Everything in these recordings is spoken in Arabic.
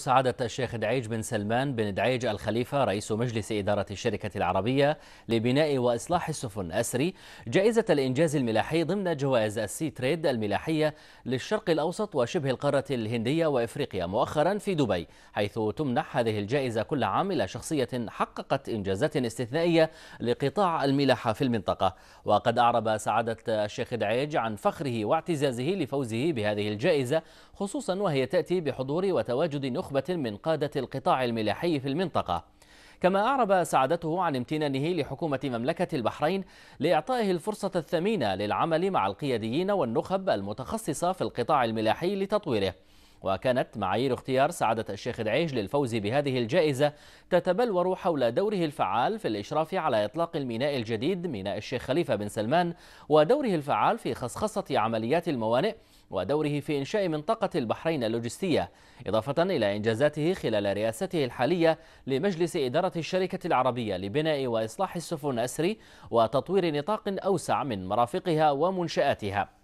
سعادة الشيخ دعيج بن سلمان بن دعيج الخليفة رئيس مجلس إدارة الشركة العربية لبناء وإصلاح السفن أسري جائزة الإنجاز الملاحي ضمن جوائز السي تريد الملاحية للشرق الأوسط وشبه القارة الهندية وإفريقيا مؤخرا في دبي حيث تمنح هذه الجائزة كل عام إلى شخصية حققت إنجازات استثنائية لقطاع الملاحة في المنطقة وقد أعرب سعادة الشيخ دعيج عن فخره واعتزازه لفوزه بهذه الجائزة خصوصا وهي تأتي بحضور وتواجد نخبة نخبة من قادة القطاع الملاحي في المنطقة كما أعرب سعادته عن امتنانه لحكومة مملكة البحرين لإعطائه الفرصة الثمينة للعمل مع القياديين والنخب المتخصصة في القطاع الملاحي لتطويره وكانت معايير اختيار سعادة الشيخ العيش للفوز بهذه الجائزة تتبلور حول دوره الفعال في الإشراف على إطلاق الميناء الجديد ميناء الشيخ خليفة بن سلمان ودوره الفعال في خصخصة عمليات الموانئ ودوره في إنشاء منطقة البحرين اللوجستية إضافة إلى إنجازاته خلال رئاسته الحالية لمجلس إدارة الشركة العربية لبناء وإصلاح السفن أسري وتطوير نطاق أوسع من مرافقها ومنشآتها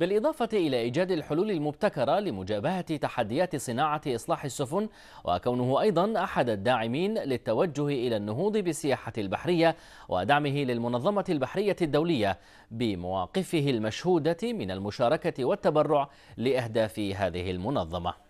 بالإضافة إلى إيجاد الحلول المبتكرة لمجابهة تحديات صناعة إصلاح السفن وكونه أيضا أحد الداعمين للتوجه إلى النهوض بالسياحة البحرية ودعمه للمنظمة البحرية الدولية بمواقفه المشهودة من المشاركة والتبرع لأهداف هذه المنظمة